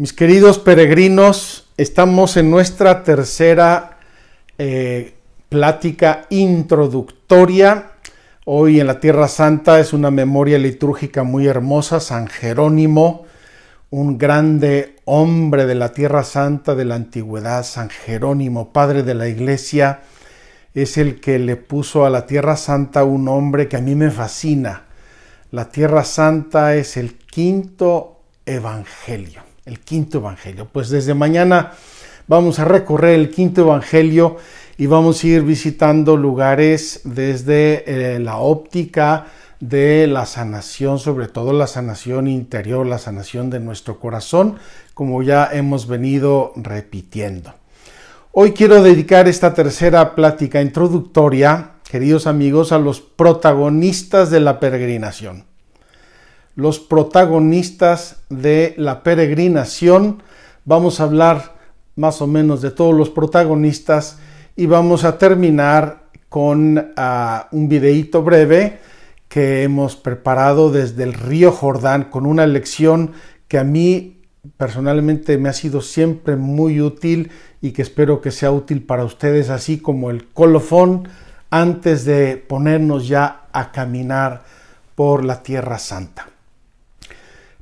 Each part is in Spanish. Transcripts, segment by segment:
Mis queridos peregrinos, estamos en nuestra tercera eh, plática introductoria. Hoy en la Tierra Santa es una memoria litúrgica muy hermosa, San Jerónimo, un grande hombre de la Tierra Santa de la antigüedad, San Jerónimo, padre de la iglesia, es el que le puso a la Tierra Santa un nombre que a mí me fascina. La Tierra Santa es el quinto evangelio el quinto evangelio. Pues desde mañana vamos a recorrer el quinto evangelio y vamos a ir visitando lugares desde eh, la óptica de la sanación, sobre todo la sanación interior, la sanación de nuestro corazón, como ya hemos venido repitiendo. Hoy quiero dedicar esta tercera plática introductoria, queridos amigos, a los protagonistas de la peregrinación los protagonistas de la peregrinación. Vamos a hablar más o menos de todos los protagonistas y vamos a terminar con ah, un videíto breve que hemos preparado desde el río Jordán con una lección que a mí personalmente me ha sido siempre muy útil y que espero que sea útil para ustedes, así como el colofón antes de ponernos ya a caminar por la Tierra Santa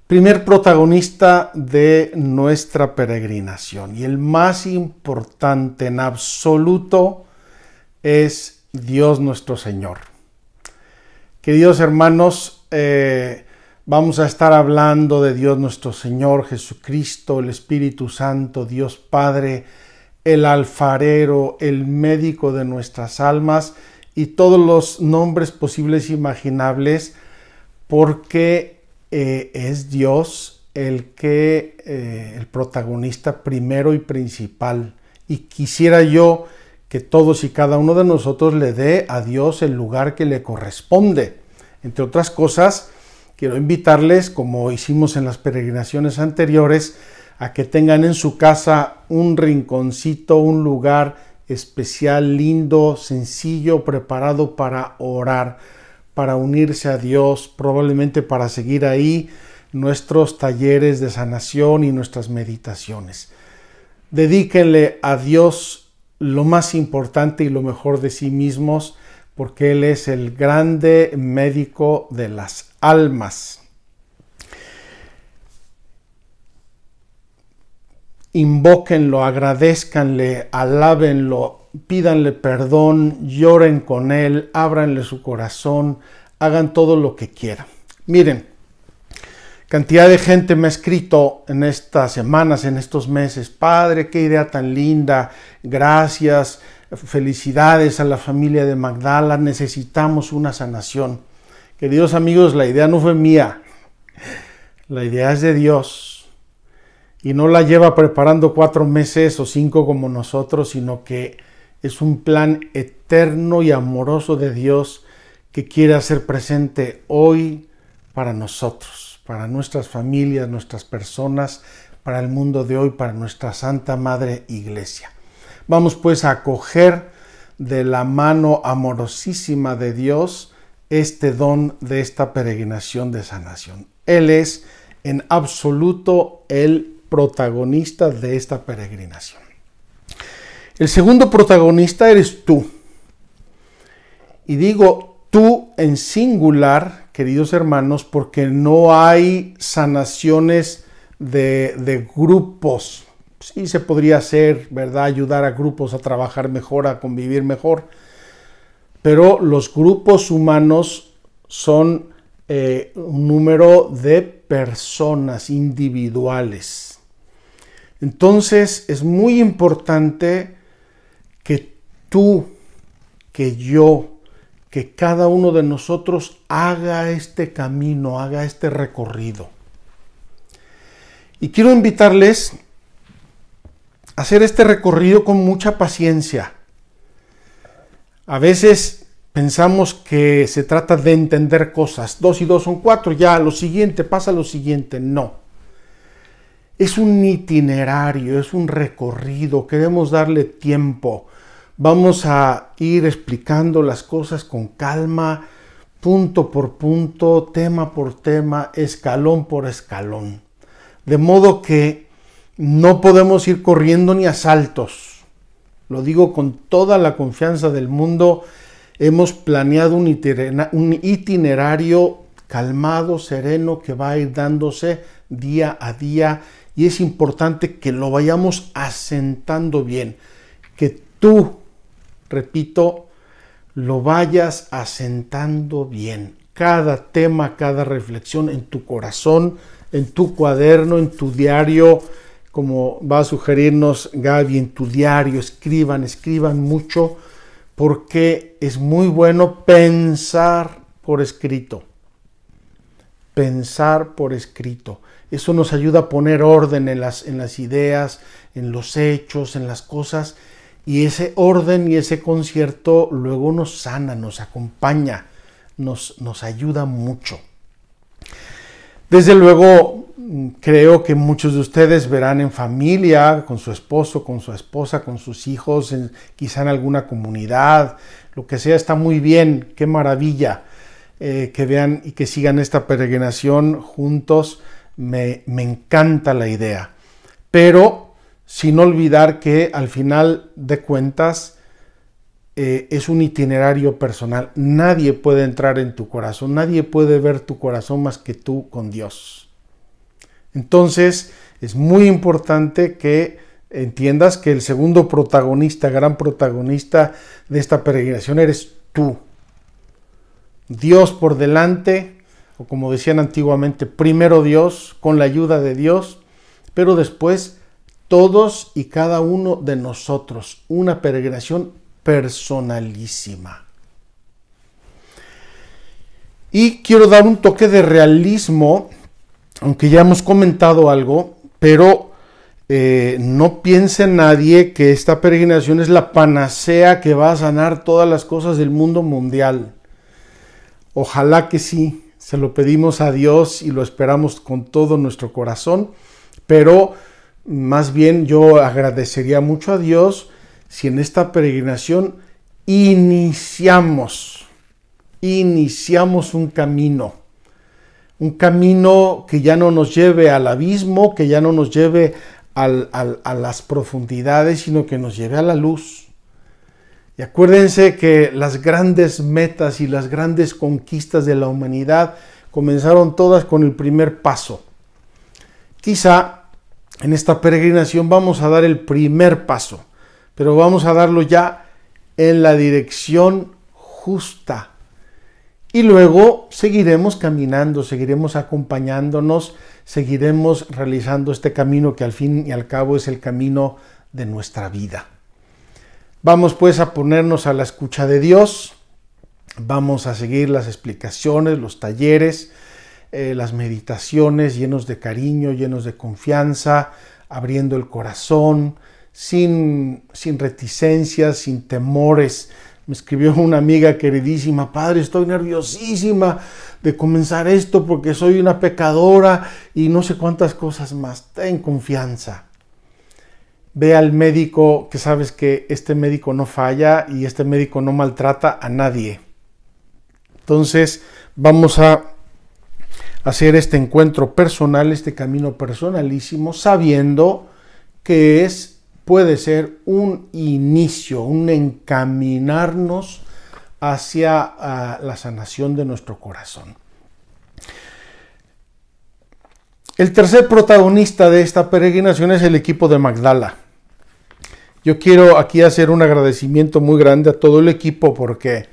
primer protagonista de nuestra peregrinación y el más importante en absoluto es Dios nuestro Señor. Queridos hermanos, eh, vamos a estar hablando de Dios nuestro Señor, Jesucristo, el Espíritu Santo, Dios Padre, el alfarero, el médico de nuestras almas y todos los nombres posibles e imaginables, porque eh, es Dios el que, eh, el protagonista primero y principal. Y quisiera yo que todos y cada uno de nosotros le dé a Dios el lugar que le corresponde. Entre otras cosas, quiero invitarles, como hicimos en las peregrinaciones anteriores, a que tengan en su casa un rinconcito, un lugar especial, lindo, sencillo, preparado para orar para unirse a Dios, probablemente para seguir ahí nuestros talleres de sanación y nuestras meditaciones. Dedíquenle a Dios lo más importante y lo mejor de sí mismos, porque Él es el grande médico de las almas. Invóquenlo, agradezcanle, alábenlo, pídanle perdón, lloren con él, ábranle su corazón, hagan todo lo que quieran. Miren, cantidad de gente me ha escrito en estas semanas, en estos meses, Padre, qué idea tan linda, gracias, felicidades a la familia de Magdala, necesitamos una sanación. Queridos amigos, la idea no fue mía, la idea es de Dios y no la lleva preparando cuatro meses o cinco como nosotros, sino que es un plan eterno y amoroso de Dios que quiere hacer presente hoy para nosotros, para nuestras familias, nuestras personas, para el mundo de hoy, para nuestra Santa Madre Iglesia. Vamos pues a acoger de la mano amorosísima de Dios este don de esta peregrinación de sanación. Él es en absoluto el protagonista de esta peregrinación. El segundo protagonista eres tú. Y digo tú en singular, queridos hermanos, porque no hay sanaciones de, grupos. Sí se podría hacer, ¿verdad? Ayudar a grupos a trabajar mejor, a convivir mejor. Pero los grupos humanos son eh, un número de personas individuales. Entonces es muy importante tú, que yo, que cada uno de nosotros haga este camino, haga este recorrido. Y quiero invitarles a hacer este recorrido con mucha paciencia. A veces pensamos que se trata de entender cosas. Dos y dos son cuatro, ya lo siguiente, pasa lo siguiente. No. Es un itinerario, es un recorrido. Queremos darle tiempo Vamos a ir explicando las cosas con calma, punto por punto, tema por tema, escalón por escalón. De modo que no podemos ir corriendo ni a saltos. Lo digo con toda la confianza del mundo. Hemos planeado un, itinerario, calmado, sereno, que va a ir dándose día a día y es importante que lo vayamos asentando bien, que tú repito, lo vayas asentando bien. Cada tema, cada reflexión en tu corazón, en tu cuaderno, en tu diario, como va a sugerirnos Gaby, en tu diario, escriban, escriban mucho, porque es muy bueno pensar por escrito. Pensar por escrito. Eso nos ayuda a poner orden en las, en las ideas, en los hechos, en las cosas y ese orden y ese concierto luego nos sana, nos acompaña, nos, nos ayuda mucho. Desde luego, creo que muchos de ustedes verán en familia, con su esposo, con su esposa, con sus hijos, quizá en alguna comunidad, lo que sea, está muy bien, qué maravilla eh, que vean y que sigan esta peregrinación juntos, me, me encanta la idea. Pero sin olvidar que al final de cuentas eh, es un itinerario personal. Nadie puede entrar en tu corazón, nadie puede ver tu corazón más que tú con Dios. Entonces es muy importante que entiendas que el segundo protagonista, gran protagonista de esta peregrinación eres tú. Dios por delante, o como decían antiguamente, primero Dios, con la ayuda de Dios, pero después todos y cada uno de nosotros, una peregrinación personalísima. Y quiero dar un toque de realismo, aunque ya hemos comentado algo, pero eh, no piense nadie que esta peregrinación es la panacea que va a sanar todas las cosas del mundo mundial. Ojalá que sí, se lo pedimos a Dios y lo esperamos con todo nuestro corazón, pero más bien yo agradecería mucho a Dios si en esta peregrinación iniciamos, iniciamos un camino, un camino que ya no nos lleve al abismo, que ya no nos lleve a las profundidades, sino que nos lleve a la luz. Y acuérdense que las grandes metas y las grandes conquistas de la humanidad comenzaron todas con el primer paso. Quizá en esta peregrinación vamos a dar el primer paso, pero vamos a darlo ya en la dirección justa. Y luego seguiremos caminando, seguiremos acompañándonos, seguiremos realizando este camino que al fin y al cabo es el camino de nuestra vida. Vamos pues a ponernos a la escucha de Dios, vamos a seguir las explicaciones, los talleres, eh, las meditaciones llenos de cariño, llenos de confianza, abriendo el corazón, sin, sin reticencias, sin temores. Me escribió una amiga queridísima, padre, estoy nerviosísima de comenzar esto porque soy una pecadora y no sé cuántas cosas más. Ten confianza. Ve al médico que sabes que este médico no falla y este médico no maltrata a nadie. Entonces vamos a hacer este encuentro personal, este camino personalísimo, sabiendo que es, puede ser un inicio, un encaminarnos hacia ah, la sanación de nuestro corazón. El tercer protagonista de esta peregrinación es el equipo de Magdala. Yo quiero aquí hacer un agradecimiento muy grande a todo el equipo porque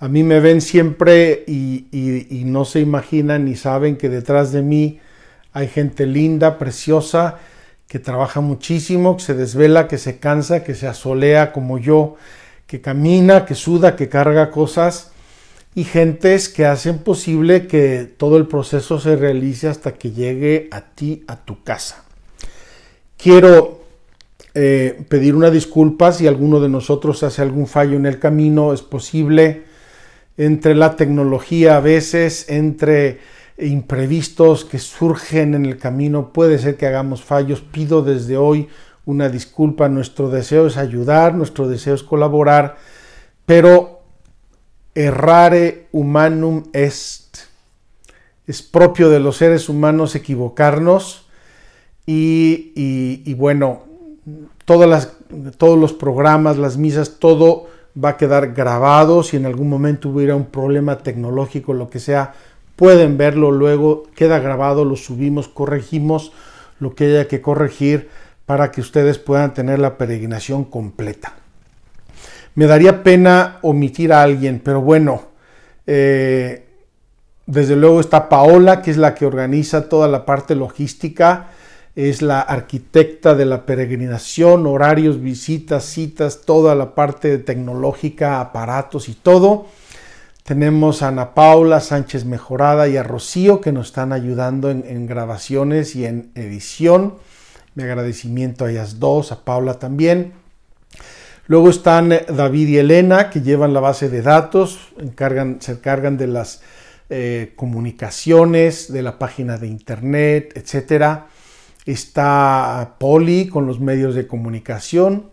a mí me ven siempre y, no se imaginan ni saben que detrás de mí hay gente linda, preciosa, que trabaja muchísimo, que se desvela, que se cansa, que se asolea como yo, que camina, que suda, que carga cosas y gentes que hacen posible que todo el proceso se realice hasta que llegue a ti, a tu casa. Quiero eh, pedir una disculpa si alguno de nosotros hace algún fallo en el camino, es posible entre la tecnología a veces, entre imprevistos que surgen en el camino, puede ser que hagamos fallos, pido desde hoy una disculpa, nuestro deseo es ayudar, nuestro deseo es colaborar, pero errare humanum est. Es propio de los seres humanos equivocarnos y, bueno, todas las, todos los programas, las misas, todo va a quedar grabado. Si en algún momento hubiera un problema tecnológico, lo que sea, pueden verlo luego. Queda grabado, lo subimos, corregimos lo que haya que corregir para que ustedes puedan tener la peregrinación completa. Me daría pena omitir a alguien, pero bueno, eh, desde luego está Paola, que es la que organiza toda la parte logística es la arquitecta de la peregrinación, horarios, visitas, citas, toda la parte tecnológica, aparatos y todo. Tenemos a Ana Paula Sánchez Mejorada y a Rocío que nos están ayudando en, grabaciones y en edición. Mi agradecimiento a ellas dos, a Paula también. Luego están eh, David y Elena que llevan la base de datos, encargan, se encargan de las eh, comunicaciones, de la página de internet, etcétera está Poli con los medios de comunicación,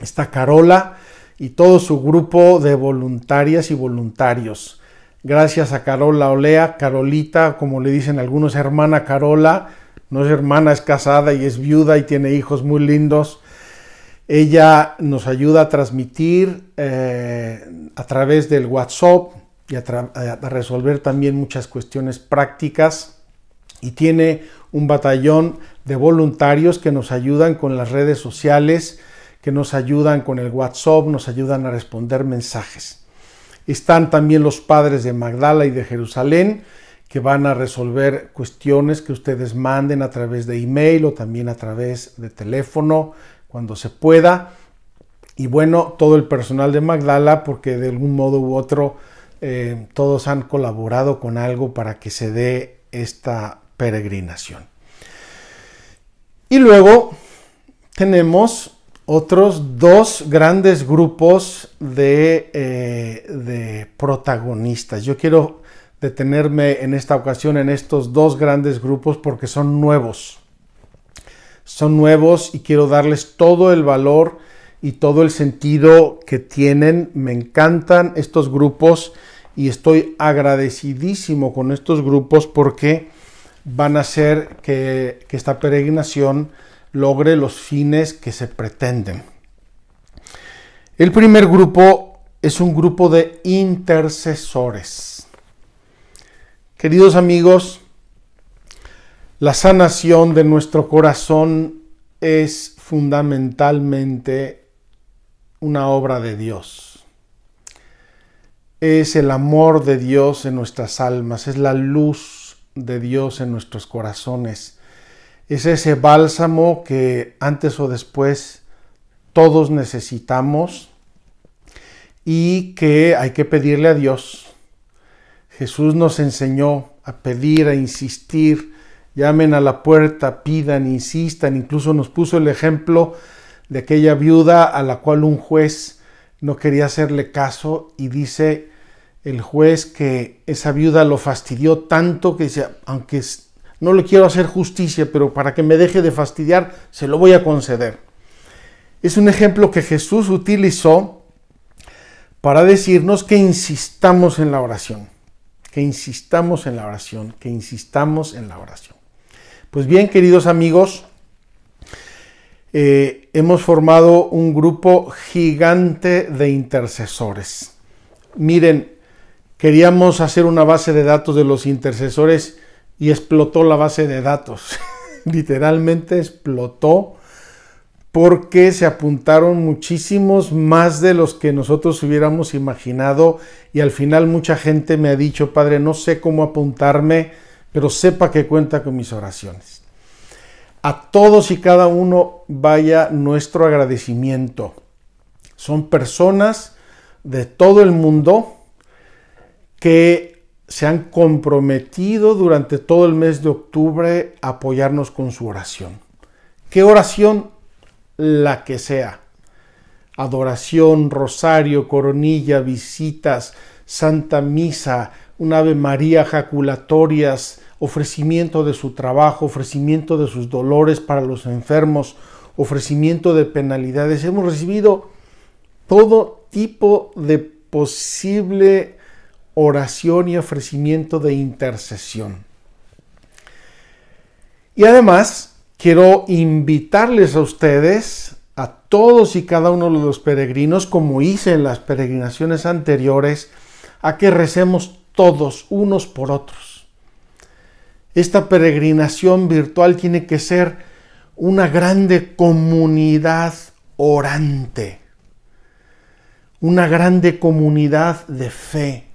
está Carola y todo su grupo de voluntarias y voluntarios. Gracias a Carola Olea, Carolita, como le dicen algunos, hermana Carola, no es hermana, es casada y es viuda y tiene hijos muy lindos. Ella nos ayuda a transmitir eh, a través del WhatsApp y a, a resolver también muchas cuestiones prácticas y tiene un batallón de voluntarios que nos ayudan con las redes sociales, que nos ayudan con el WhatsApp, nos ayudan a responder mensajes. Están también los padres de Magdala y de Jerusalén que van a resolver cuestiones que ustedes manden a través de email o también a través de teléfono cuando se pueda. Y bueno, todo el personal de Magdala porque de algún modo u otro eh, todos han colaborado con algo para que se dé esta peregrinación. Y luego tenemos otros dos grandes grupos eh, de, protagonistas. Yo quiero detenerme en esta ocasión en estos dos grandes grupos porque son nuevos. Son nuevos y quiero darles todo el valor y todo el sentido que tienen. Me encantan estos grupos y estoy agradecidísimo con estos grupos porque van a hacer que, que esta peregrinación logre los fines que se pretenden. El primer grupo es un grupo de intercesores. Queridos amigos, la sanación de nuestro corazón es fundamentalmente una obra de Dios. Es el amor de Dios en nuestras almas, es la luz de Dios en nuestros corazones. Es ese bálsamo que antes o después todos necesitamos y que hay que pedirle a Dios. Jesús nos enseñó a pedir, a insistir, llamen a la puerta, pidan, insistan. Incluso nos puso el ejemplo de aquella viuda a la cual un juez no quería hacerle caso y dice, el juez que esa viuda lo fastidió tanto que dice, aunque no le quiero hacer justicia, pero para que me deje de fastidiar, se lo voy a conceder. Es un ejemplo que Jesús utilizó para decirnos que insistamos en la oración, que insistamos en la oración, que insistamos en la oración. Pues bien, queridos amigos, eh, hemos formado un grupo gigante de intercesores. Miren, queríamos hacer una base de datos de los intercesores y explotó la base de datos. Literalmente explotó porque se apuntaron muchísimos más de los que nosotros hubiéramos imaginado y al final mucha gente me ha dicho, Padre, no sé cómo apuntarme, pero sepa que cuenta con mis oraciones. A todos y cada uno vaya nuestro agradecimiento. Son personas de todo el mundo que se han comprometido durante todo el mes de octubre a apoyarnos con su oración. ¿Qué oración? La que sea. Adoración, rosario, coronilla, visitas, santa misa, un ave María, jaculatorias, ofrecimiento de su trabajo, ofrecimiento de sus dolores para los enfermos, ofrecimiento de penalidades. Hemos recibido todo tipo de posible oración y ofrecimiento de intercesión. Y además, quiero invitarles a ustedes, a todos y cada uno de los peregrinos, como hice en las peregrinaciones anteriores, a que recemos todos unos por otros. Esta peregrinación virtual tiene que ser una grande comunidad orante, una grande comunidad de fe,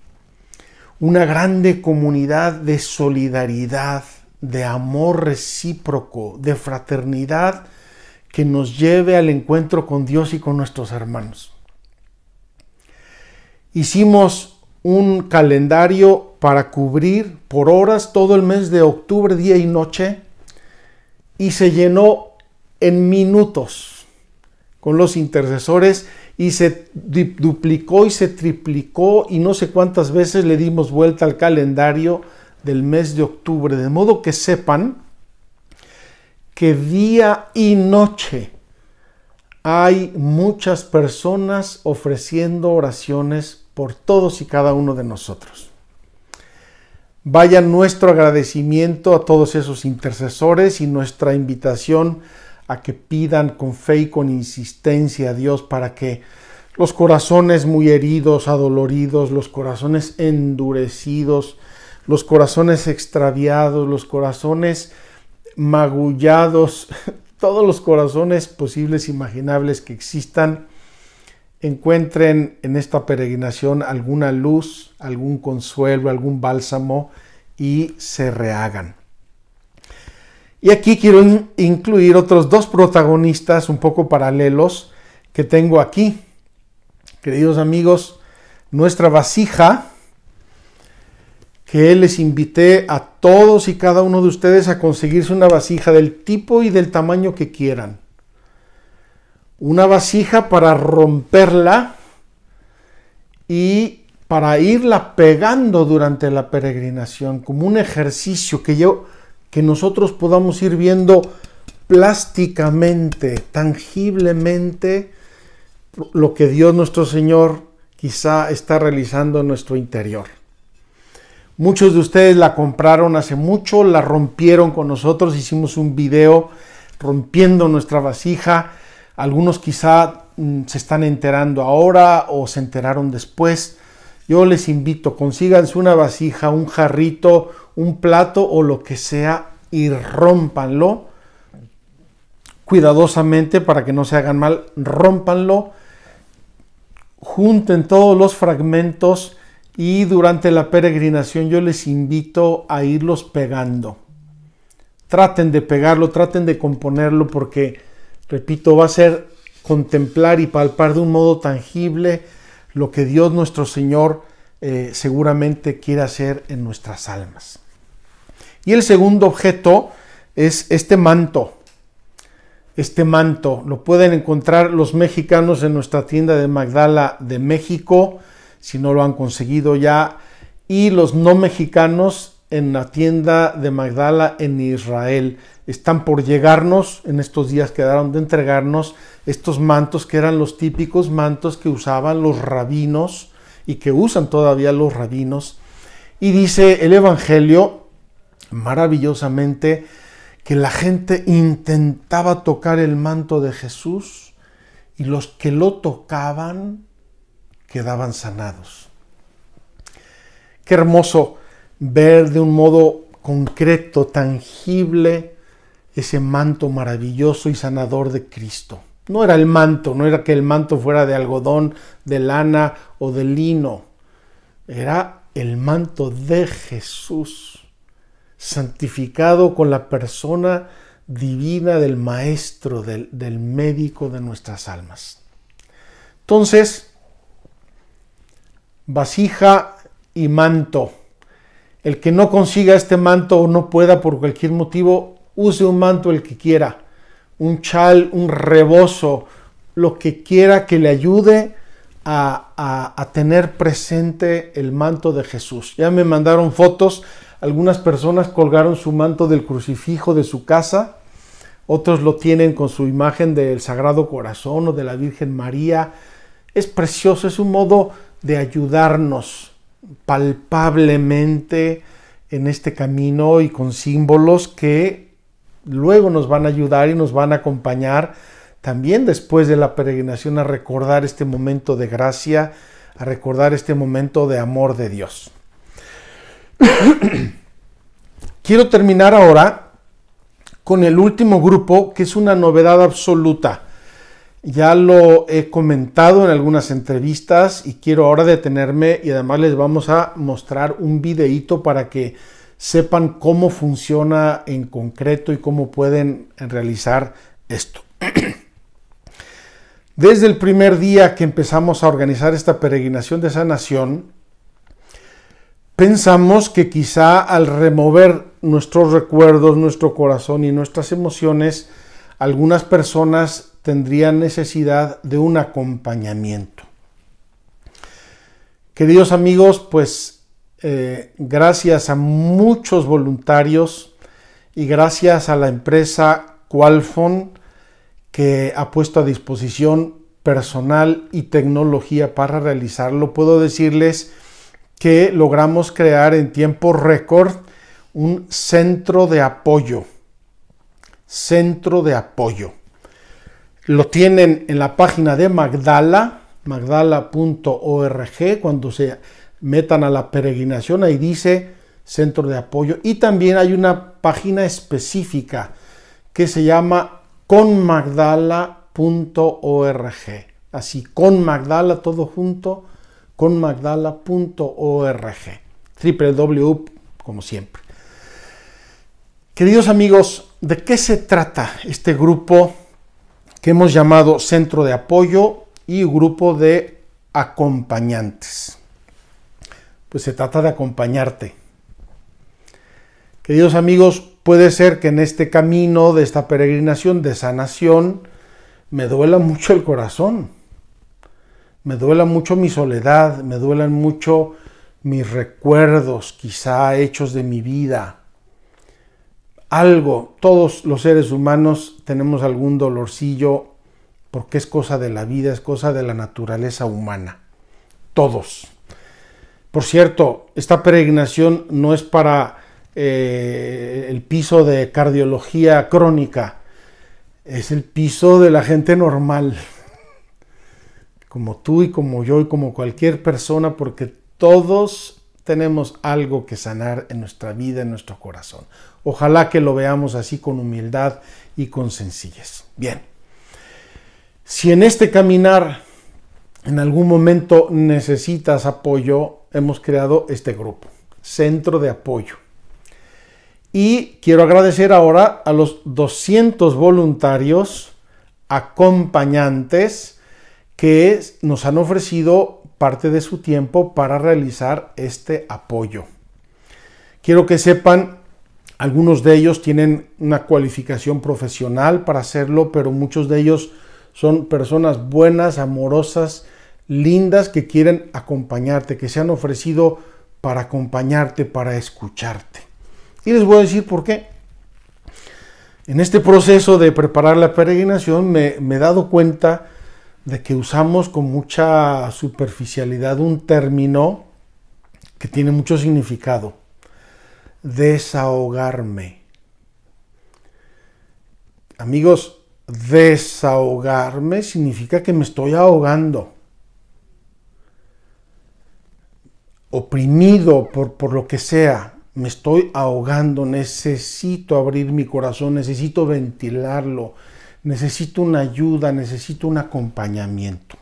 una grande comunidad de solidaridad, de amor recíproco, de fraternidad que nos lleve al encuentro con Dios y con nuestros hermanos. Hicimos un calendario para cubrir por horas todo el mes de octubre, día y noche, y se llenó en minutos con los intercesores y se duplicó y se triplicó y no sé cuántas veces le dimos vuelta al calendario del mes de octubre, de modo que sepan que día y noche hay muchas personas ofreciendo oraciones por todos y cada uno de nosotros. Vaya nuestro agradecimiento a todos esos intercesores y nuestra invitación a que pidan con fe y con insistencia a Dios para que los corazones muy heridos, adoloridos, los corazones endurecidos, los corazones extraviados, los corazones magullados, todos los corazones posibles, imaginables que existan, encuentren en esta peregrinación alguna luz, algún consuelo, algún bálsamo y se rehagan. Y aquí quiero incluir otros dos protagonistas un poco paralelos que tengo aquí. Queridos amigos, nuestra vasija, que les invité a todos y cada uno de ustedes a conseguirse una vasija del tipo y del tamaño que quieran. Una vasija para romperla y para irla pegando durante la peregrinación, como un ejercicio que yo que nosotros podamos ir viendo plásticamente, tangiblemente, lo que Dios nuestro Señor quizá está realizando en nuestro interior. Muchos de ustedes la compraron hace mucho, la rompieron con nosotros, hicimos un video rompiendo nuestra vasija. Algunos quizá mm, se están enterando ahora o se enteraron después. Yo les invito, consíganse una vasija, un jarrito, un plato o lo que sea y rómpanlo cuidadosamente para que no se hagan mal, rómpanlo, junten todos los fragmentos y durante la peregrinación yo les invito a irlos pegando. Traten de pegarlo, traten de componerlo porque, repito, va a ser contemplar y palpar de un modo tangible lo que Dios nuestro Señor eh, seguramente quiere hacer en nuestras almas. Y el segundo objeto es este manto. Este manto lo pueden encontrar los mexicanos en nuestra tienda de Magdala de México, si no lo han conseguido ya, y los no mexicanos en la tienda de Magdala en Israel. Están por llegarnos, en estos días quedaron de entregarnos estos mantos que eran los típicos mantos que usaban los rabinos y que usan todavía los rabinos. Y dice el Evangelio maravillosamente que la gente intentaba tocar el manto de Jesús y los que lo tocaban quedaban sanados. Qué hermoso ver de un modo concreto, tangible, ese manto maravilloso y sanador de Cristo. No era el manto, no era que el manto fuera de algodón, de lana o de lino. Era el manto de Jesús, santificado con la persona divina del Maestro, del, médico de nuestras almas. Entonces, vasija y manto el que no consiga este manto o no pueda por cualquier motivo, use un manto el que quiera, un chal, un rebozo, lo que quiera que le ayude a, tener presente el manto de Jesús. Ya me mandaron fotos, algunas personas colgaron su manto del crucifijo de su casa, otros lo tienen con su imagen del Sagrado Corazón o de la Virgen María. Es precioso, es un modo de ayudarnos palpablemente en este camino y con símbolos que luego nos van a ayudar y nos van a acompañar también después de la peregrinación a recordar este momento de gracia, a recordar este momento de amor de Dios. Quiero terminar ahora con el último grupo que es una novedad absoluta. Ya lo he comentado en algunas entrevistas y quiero ahora detenerme y además les vamos a mostrar un videíto para que sepan cómo funciona en concreto y cómo pueden realizar esto. Desde el primer día que empezamos a organizar esta peregrinación de sanación, pensamos que quizá al remover nuestros recuerdos, nuestro corazón y nuestras emociones, algunas personas tendría necesidad de un acompañamiento. Queridos amigos, pues eh, gracias a muchos voluntarios y gracias a la empresa Qualfon que ha puesto a disposición personal y tecnología para realizarlo, puedo decirles que logramos crear en tiempo récord un centro de apoyo. Centro de apoyo. Lo tienen en la página de Magdala, magdala.org, cuando se metan a la peregrinación, ahí dice centro de apoyo. Y también hay una página específica que se llama conmagdala.org. Así, con Magdala, todo junto, conmagdala.org. www, como siempre. Queridos amigos, ¿de qué se trata este grupo que hemos llamado centro de apoyo y grupo de acompañantes. Pues se trata de acompañarte. Queridos amigos, puede ser que en este camino de esta peregrinación de sanación me duela mucho el corazón, me duela mucho mi soledad, me duelan mucho mis recuerdos, quizá hechos de mi vida, algo, todos los seres humanos tenemos algún dolorcillo porque es cosa de la vida, es cosa de la naturaleza humana. Todos. Por cierto, esta peregrinación no es para eh, el piso de cardiología crónica, es el piso de la gente normal, como tú y como yo y como cualquier persona, porque todos tenemos algo que sanar en nuestra vida, en nuestro corazón. Ojalá que lo veamos así con humildad y con sencillez. Bien, si en este caminar en algún momento necesitas apoyo, hemos creado este grupo, Centro de Apoyo. Y quiero agradecer ahora a los 200 voluntarios acompañantes que nos han ofrecido parte de su tiempo para realizar este apoyo. Quiero que sepan algunos de ellos tienen una cualificación profesional para hacerlo, pero muchos de ellos son personas buenas, amorosas, lindas, que quieren acompañarte, que se han ofrecido para acompañarte, para escucharte. Y les voy a decir por qué. En este proceso de preparar la peregrinación me, he dado cuenta de que usamos con mucha superficialidad un término que tiene mucho significado desahogarme. Amigos, desahogarme significa que me estoy ahogando. Oprimido por, por lo que sea, me estoy ahogando, necesito abrir mi corazón, necesito ventilarlo, necesito una ayuda, necesito un acompañamiento.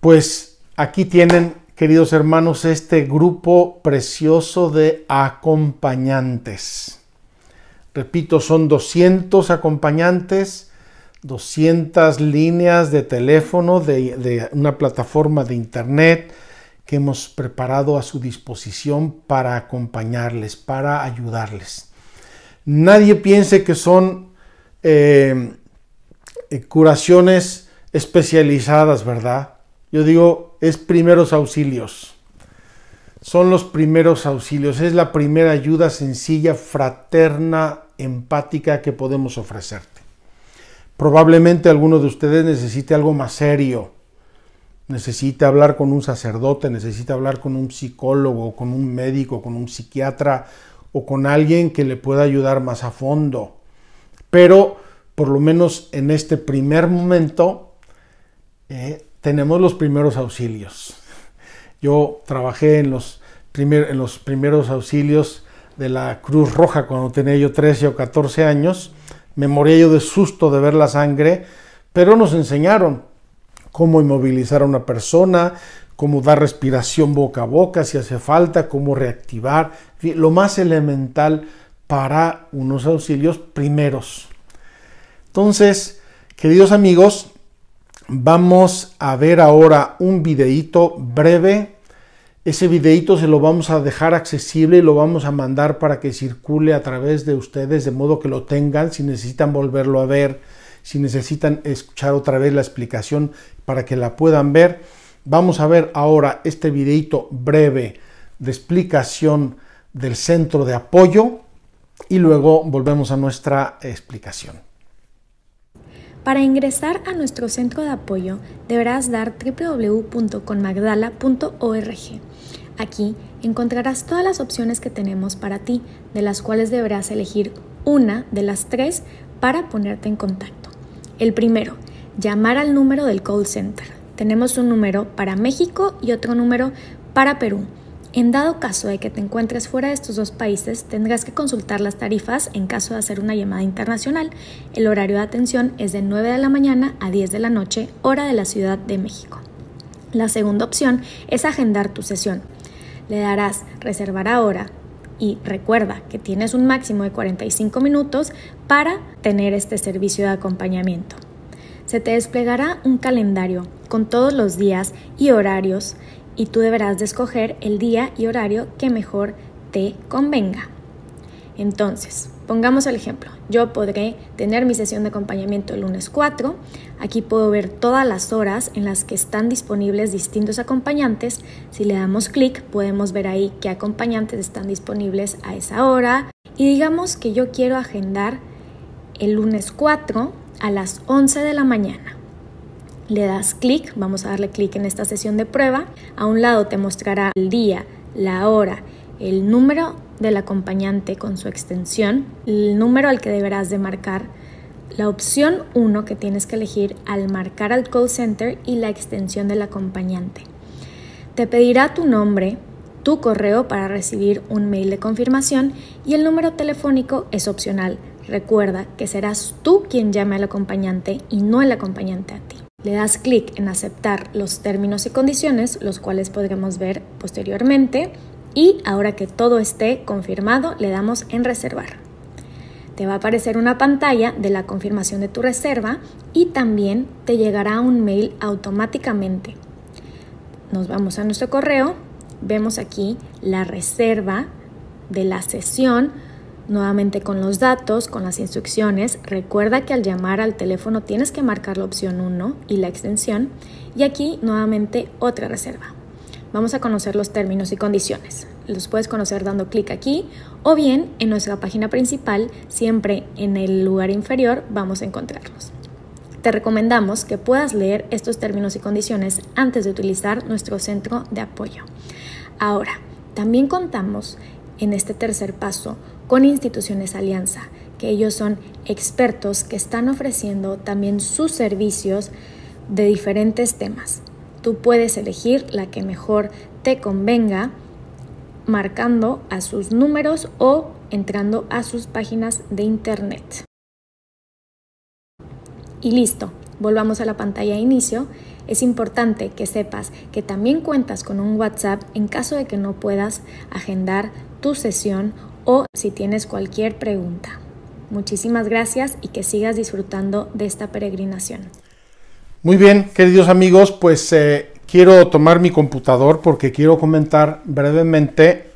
Pues aquí tienen queridos hermanos, este grupo precioso de acompañantes. Repito, son 200 acompañantes, 200 líneas de teléfono, de, una plataforma de internet que hemos preparado a su disposición para acompañarles, para ayudarles. Nadie piense que son eh, eh, curaciones especializadas, ¿verdad? Yo digo, es primeros auxilios. Son los primeros auxilios, es la primera ayuda sencilla, fraterna, empática que podemos ofrecerte. Probablemente alguno de ustedes necesite algo más serio, necesita hablar con un sacerdote, necesita hablar con un psicólogo, con un médico, con un psiquiatra o con alguien que le pueda ayudar más a fondo. Pero por lo menos en este primer momento, eh, tenemos los primeros auxilios. Yo trabajé en los, en los primeros auxilios de la Cruz Roja cuando tenía yo 13 o 14 años. Me moría yo de susto de ver la sangre, pero nos enseñaron cómo inmovilizar a una persona, cómo dar respiración boca a boca si hace falta, cómo reactivar, lo más elemental para unos auxilios primeros. Entonces, queridos amigos, Vamos a ver ahora un videíto breve. Ese videíto se lo vamos a dejar accesible y lo vamos a mandar para que circule a través de ustedes, de modo que lo tengan si necesitan volverlo a ver, si necesitan escuchar otra vez la explicación para que la puedan ver. Vamos a ver ahora este videíto breve de explicación del centro de apoyo y luego volvemos a nuestra explicación. Para ingresar a nuestro centro de apoyo deberás dar www.conmagdala.org. Aquí encontrarás todas las opciones que tenemos para ti, de las cuales deberás elegir una de las tres para ponerte en contacto. El primero, llamar al número del call center. Tenemos un número para México y otro número para Perú. En dado caso de que te encuentres fuera de estos dos países, tendrás que consultar las tarifas en caso de hacer una llamada internacional. El horario de atención es de 9 de la mañana a 10 de la noche, hora de la Ciudad de México. La segunda opción es agendar tu sesión. Le darás reservar ahora y recuerda que tienes un máximo de 45 minutos para tener este servicio de acompañamiento. Se te desplegará un calendario con todos los días y horarios y tú deberás de escoger el día y horario que mejor te convenga. Entonces, pongamos el ejemplo. Yo podré tener mi sesión de acompañamiento el lunes 4. Aquí puedo ver todas las horas en las que están disponibles distintos acompañantes. Si le damos clic, podemos ver ahí qué acompañantes están disponibles a esa hora. Y digamos que yo quiero agendar el lunes 4 a las 11 de la mañana le das clic, vamos a darle clic en esta sesión de prueba, a un lado te mostrará el día, la hora, el número del acompañante con su extensión, el número al que deberás de marcar, la opción 1 que tienes que elegir al marcar al call center y la extensión del acompañante. Te pedirá tu nombre, tu correo para recibir un mail de confirmación y el número telefónico es opcional. Recuerda que serás tú quien llame al acompañante y no el acompañante a ti. Le das clic en aceptar los términos y condiciones, los cuales podremos ver posteriormente. Y ahora que todo esté confirmado, le damos en reservar. Te va a aparecer una pantalla de la confirmación de tu reserva y también te llegará un mail automáticamente. Nos vamos a nuestro correo, vemos aquí la reserva de la sesión Nuevamente con los datos, con las instrucciones, recuerda que al llamar al teléfono tienes que marcar la opción 1 y la extensión y aquí nuevamente otra reserva. Vamos a conocer los términos y condiciones. Los puedes conocer dando clic aquí o bien en nuestra página principal, siempre en el lugar inferior vamos a encontrarlos. Te recomendamos que puedas leer estos términos y condiciones antes de utilizar nuestro centro de apoyo. Ahora, también contamos en este tercer paso con instituciones alianza, que ellos son expertos que están ofreciendo también sus servicios de diferentes temas. Tú puedes elegir la que mejor te convenga marcando a sus números o entrando a sus páginas de internet. Y listo, volvamos a la pantalla de inicio. Es importante que sepas que también cuentas con un WhatsApp en caso de que no puedas agendar tu sesión o si tienes cualquier pregunta. Muchísimas gracias y que sigas disfrutando de esta peregrinación. Muy bien, queridos amigos, pues eh, quiero tomar mi computador porque quiero comentar brevemente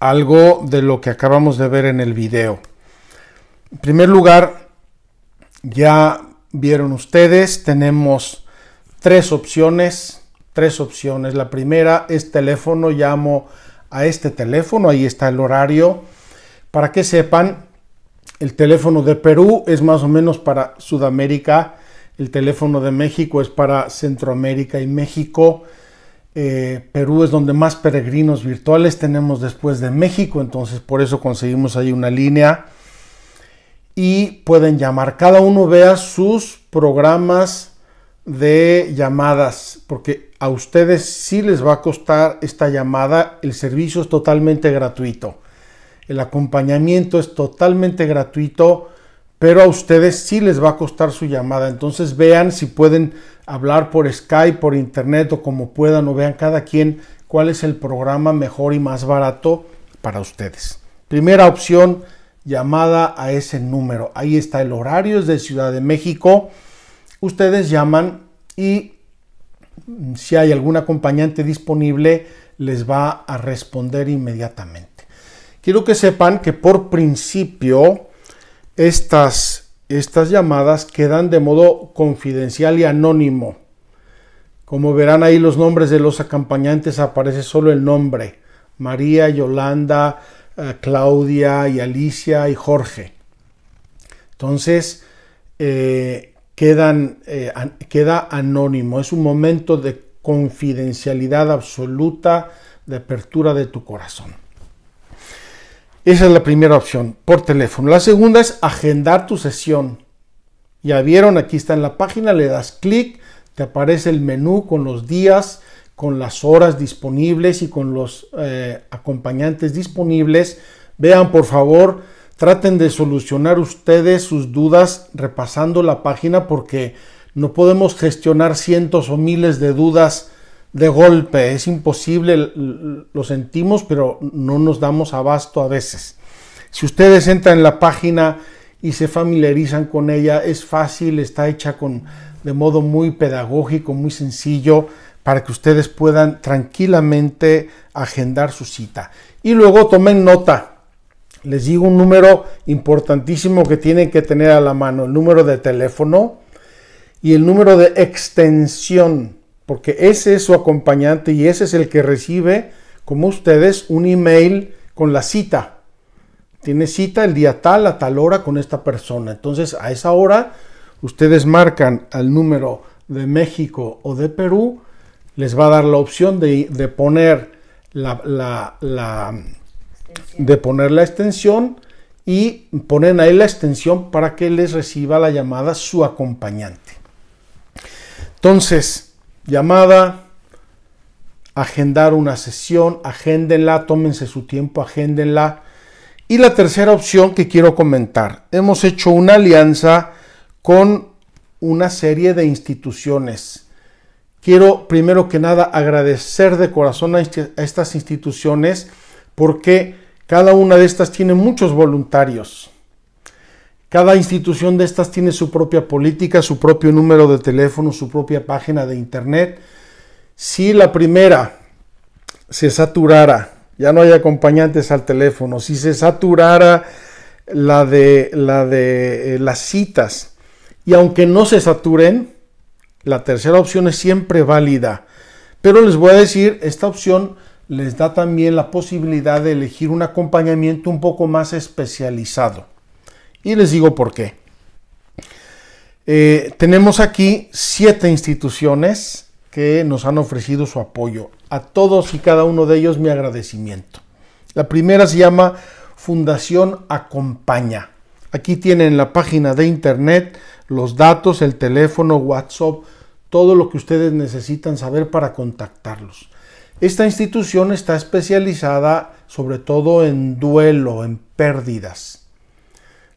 algo de lo que acabamos de ver en el video. En primer lugar, ya vieron ustedes, tenemos tres opciones, tres opciones. La primera es teléfono, llamo a este teléfono, ahí está el horario. Para que sepan, el teléfono de Perú es más o menos para Sudamérica, el teléfono de México es para Centroamérica y México. Eh, Perú es donde más peregrinos virtuales tenemos después de México, entonces por eso conseguimos ahí una línea. Y pueden llamar, cada uno vea sus programas de llamadas, porque a ustedes sí les va a costar esta llamada, el servicio es totalmente gratuito, el acompañamiento es totalmente gratuito, pero a ustedes sí les va a costar su llamada, entonces vean si pueden hablar por Skype, por internet o como puedan, o vean cada quien cuál es el programa mejor y más barato para ustedes. Primera opción, llamada a ese número, ahí está el horario, es de Ciudad de México, ustedes llaman y mm, si hay algún acompañante disponible, les va a responder inmediatamente. Quiero que sepan que por principio estas, estas llamadas quedan de modo confidencial y anónimo. Como verán ahí los nombres de los acompañantes aparece solo el nombre. María, Yolanda, eh, Claudia y Alicia y Jorge. Entonces, eh, quedan, eh, queda anónimo. Es un momento de confidencialidad absoluta, de apertura de tu corazón. Esa es la primera opción, por teléfono. La segunda es agendar tu sesión. Ya vieron, aquí está en la página, le das clic, te aparece el menú con los días, con las horas disponibles y con los eh, acompañantes disponibles. Vean por favor Traten de solucionar ustedes sus dudas repasando la página porque no podemos gestionar cientos o miles de dudas de golpe. Es imposible, lo sentimos, pero no nos damos abasto a veces. Si ustedes entran en la página y se familiarizan con ella, es fácil, está hecha con, de modo muy pedagógico, muy sencillo, para que ustedes puedan tranquilamente agendar su cita. Y luego tomen nota, les digo un número importantísimo que tienen que tener a la mano, el número de teléfono y el número de extensión, porque ese es su acompañante y ese es el que recibe, como ustedes, un email con la cita. Tiene cita el día tal a tal hora con esta persona. Entonces a esa hora ustedes marcan al número de México o de Perú, les va a dar la opción de, poner la de poner la extensión y ponen ahí la extensión para que les reciba la llamada su acompañante. Entonces, llamada, agendar una sesión, agéndenla, tómense su tiempo, agéndenla. Y la tercera opción que quiero comentar, hemos hecho una alianza con una serie de instituciones. Quiero primero que nada agradecer de corazón a este, estas instituciones porque cada una de estas tiene muchos voluntarios. Cada institución de estas tiene su propia política, su propio número de teléfono, su propia página de internet. Si la primera se saturara, ya no hay acompañantes al teléfono, si se saturara la de, la de eh, las citas, y aunque no se saturen, la tercera opción es siempre válida. Pero les voy a decir, esta opción les da también la posibilidad de elegir un acompañamiento un poco más especializado. Y les digo por qué. Eh, tenemos aquí siete instituciones que nos han ofrecido su apoyo. A todos y cada uno de ellos mi agradecimiento. La primera se llama Fundación Acompaña. Aquí tienen la página de internet, los datos, el teléfono, WhatsApp, todo lo que ustedes necesitan saber para contactarlos. Esta institución está especializada sobre todo en duelo, en pérdidas.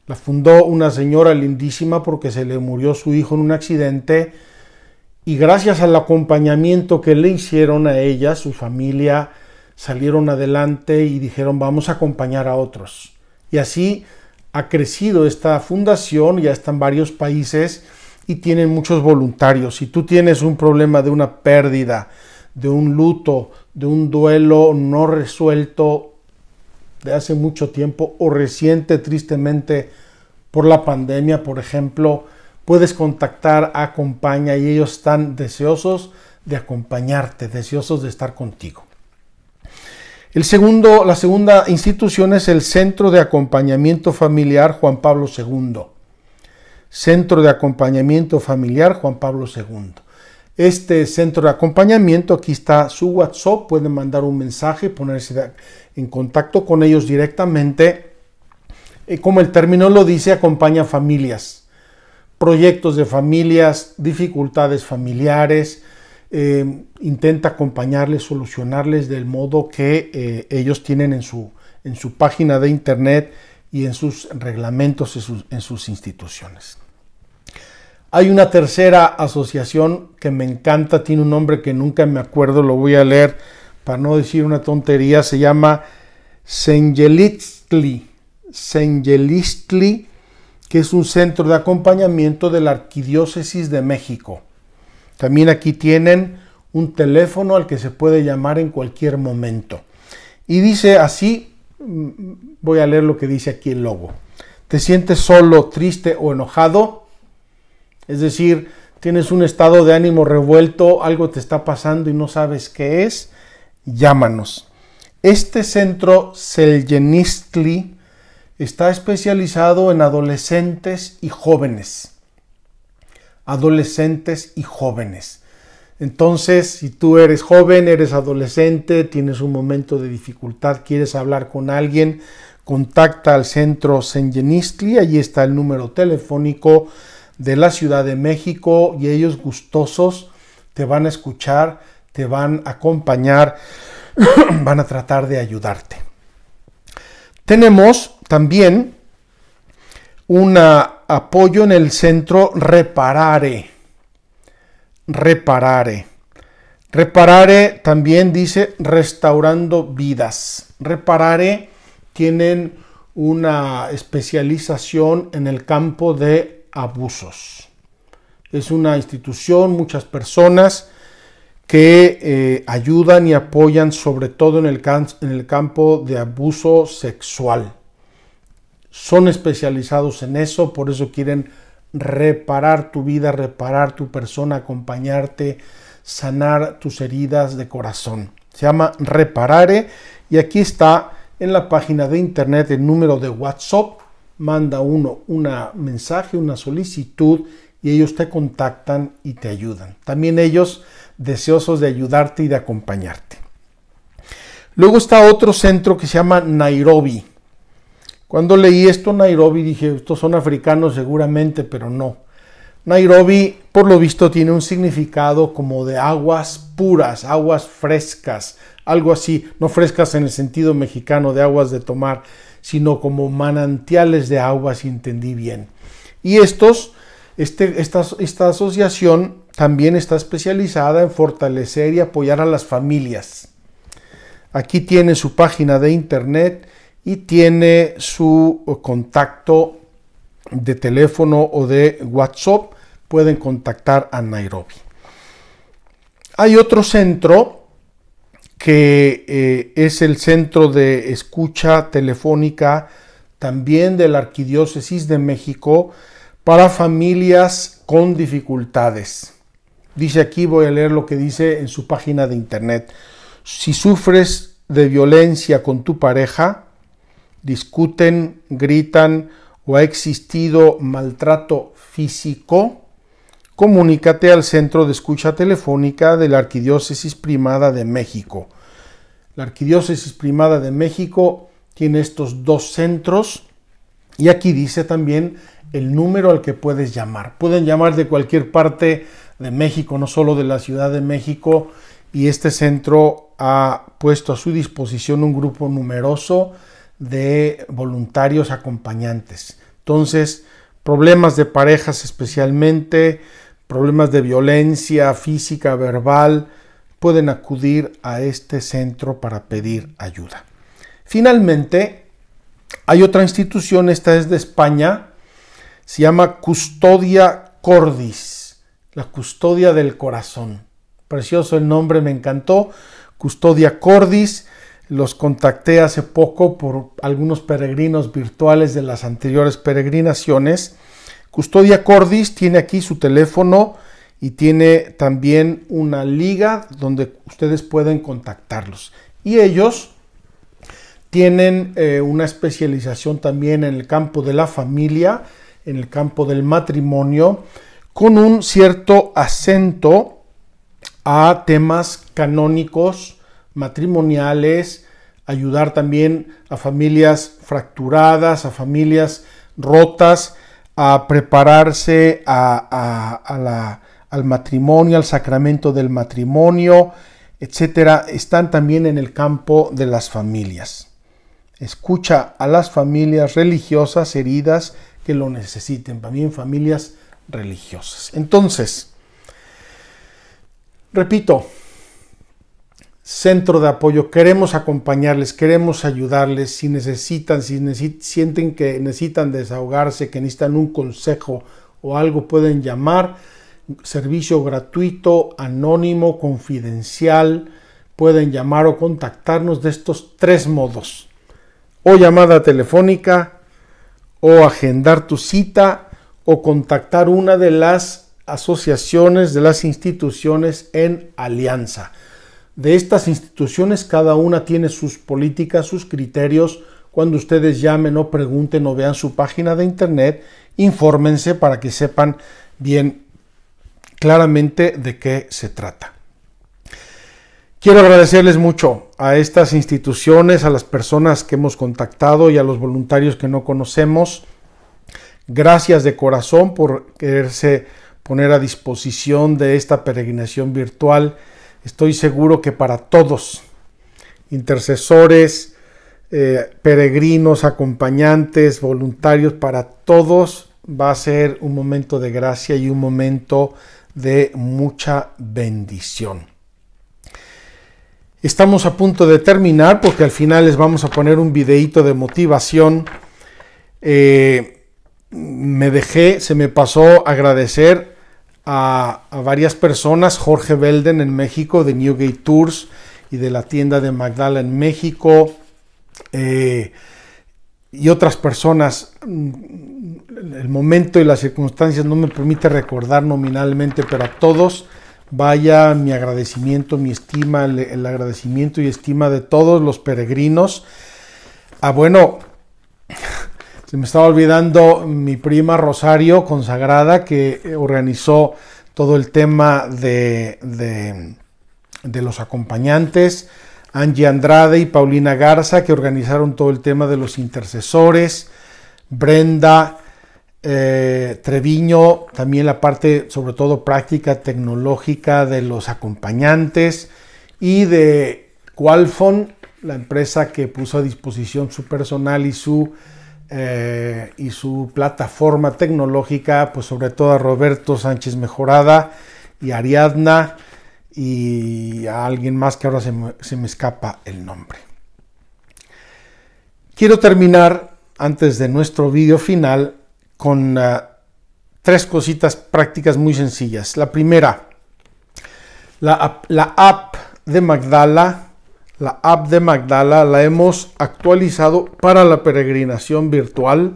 La fundó una señora lindísima porque se le murió su hijo en un accidente y gracias al acompañamiento que le hicieron a ella, su familia salieron adelante y dijeron vamos a acompañar a otros. Y así ha crecido esta fundación, ya están varios países y tienen muchos voluntarios. Si tú tienes un problema de una pérdida, de un luto, de un duelo no resuelto de hace mucho tiempo o reciente tristemente por la pandemia, por ejemplo, puedes contactar a Acompaña y ellos están deseosos de acompañarte, deseosos de estar contigo. El segundo, la segunda institución es el Centro de Acompañamiento Familiar Juan Pablo II. Centro de Acompañamiento Familiar Juan Pablo II este centro de acompañamiento. Aquí está su WhatsApp, pueden mandar un mensaje, ponerse en contacto con ellos directamente. Eh, como el término lo dice, acompaña familias, proyectos de familias, dificultades familiares, eh, intenta acompañarles, solucionarles del modo que eh, ellos tienen en su, en su página de internet y en sus reglamentos, en sus instituciones. Hay una tercera asociación que me encanta, tiene un nombre que nunca me acuerdo, lo voy a leer para no decir una tontería, se llama Sengelistli, que es un centro de acompañamiento de la Arquidiócesis de México. También aquí tienen un teléfono al que se puede llamar en cualquier momento. Y dice así, mm, voy a leer lo que dice aquí el logo. ¿Te sientes solo, triste o enojado? Es decir, tienes un estado de ánimo revuelto, algo te está pasando y no sabes qué es, llámanos. Este centro Selyenistli está especializado en adolescentes y jóvenes. Adolescentes y jóvenes. Entonces, si tú eres joven, eres adolescente, tienes un momento de dificultad, quieres hablar con alguien, contacta al centro Seljenistli, allí está el número telefónico de la Ciudad de México y ellos gustosos te van a escuchar, te van a acompañar, van a tratar de ayudarte. Tenemos también un apoyo en el centro Reparare. Reparare. Reparare también dice restaurando vidas. Reparare tienen una especialización en el campo de abusos. Es una institución, muchas personas que eh, ayudan y apoyan sobre todo en el, en el campo de abuso sexual. Son especializados en eso, por eso quieren reparar tu vida, reparar tu persona, acompañarte, sanar tus heridas de corazón. Se llama Reparare y aquí está en la página de internet el número de WhatsApp manda uno un mensaje, una solicitud y ellos te contactan y te ayudan. También ellos deseosos de ayudarte y de acompañarte. Luego está otro centro que se llama Nairobi. Cuando leí esto Nairobi dije, estos son africanos seguramente, pero no. Nairobi, por lo visto, tiene un significado como de aguas puras, aguas frescas, algo así, no frescas en el sentido mexicano de aguas de tomar, sino como manantiales de agua, si entendí bien. Y estos, este, esta, esta asociación también está especializada en fortalecer y apoyar a las familias. Aquí tiene su página de internet y tiene su contacto de teléfono o de WhatsApp. Pueden contactar a Nairobi. Hay otro centro que eh, es el centro de escucha telefónica también de la Arquidiócesis de México para familias con dificultades. Dice aquí, voy a leer lo que dice en su página de internet. Si sufres de violencia con tu pareja, discuten, gritan o ha existido maltrato físico, comunícate al Centro de Escucha Telefónica de la Arquidiócesis Primada de México. La Arquidiócesis Primada de México tiene estos dos centros y aquí dice también el número al que puedes llamar. Pueden llamar de cualquier parte de México, no solo de la Ciudad de México, y este centro ha puesto a su disposición un grupo numeroso de voluntarios acompañantes. Entonces, problemas de parejas especialmente, problemas de violencia física, verbal, pueden acudir a este centro para pedir ayuda. Finalmente, hay otra institución, esta es de España, se llama Custodia Cordis, la custodia del corazón. Precioso el nombre, me encantó. Custodia Cordis, los contacté hace poco por algunos peregrinos virtuales de las anteriores peregrinaciones Custodia Cordis tiene aquí su teléfono y tiene también una liga donde ustedes pueden contactarlos. Y ellos tienen eh, una especialización también en el campo de la familia, en el campo del matrimonio, con un cierto acento a temas canónicos, matrimoniales, ayudar también a familias fracturadas, a familias rotas a prepararse al matrimonio, al sacramento del matrimonio, etcétera, están también en el campo de las familias. Escucha a las familias religiosas heridas que lo necesiten, también familias religiosas. Entonces, repito, centro de apoyo, queremos acompañarles, queremos ayudarles, si necesitan, si sienten que necesitan desahogarse, que necesitan un consejo o algo, pueden llamar, servicio gratuito, anónimo, confidencial, pueden llamar o contactarnos de estos tres modos, o llamada telefónica, o agendar tu cita, o contactar una de las asociaciones, de las instituciones en alianza de estas instituciones, cada una tiene sus políticas, sus criterios. Cuando ustedes llamen o pregunten o vean su página de internet, infórmense para que sepan bien claramente de qué se trata. Quiero agradecerles mucho a estas instituciones, a las personas que hemos contactado y a los voluntarios que no conocemos. Gracias de corazón por quererse poner a disposición de esta peregrinación virtual estoy seguro que para todos, intercesores, eh, peregrinos, acompañantes, voluntarios, para todos va a ser un momento de gracia y un momento de mucha bendición. Estamos a punto de terminar porque al final les vamos a poner un videíto de motivación. Eh, me dejé, se me pasó agradecer a, varias personas, Jorge Belden en México de Newgate Tours y de la tienda de Magdala en México eh, y otras personas. Mm, el momento y las circunstancias no me permite recordar nominalmente, pero a todos vaya mi agradecimiento, mi estima, el, el agradecimiento y estima de todos los peregrinos. Ah, bueno, se me estaba olvidando mi prima Rosario Consagrada, que eh, organizó todo el tema de, de, los acompañantes, Angie Andrade y Paulina Garza, que organizaron todo el tema de los intercesores, Brenda eh, Treviño, también la parte sobre todo práctica tecnológica de los acompañantes y de Qualfon, la empresa que puso a disposición su personal y su eh, y su plataforma tecnológica, pues sobre todo a Roberto Sánchez Mejorada y Ariadna y a alguien más que ahora se me, escapa el nombre. Quiero terminar antes de nuestro vídeo final con ah, tres cositas prácticas muy sencillas. La primera, la, la app de Magdala la app de Magdala la hemos actualizado para la peregrinación virtual.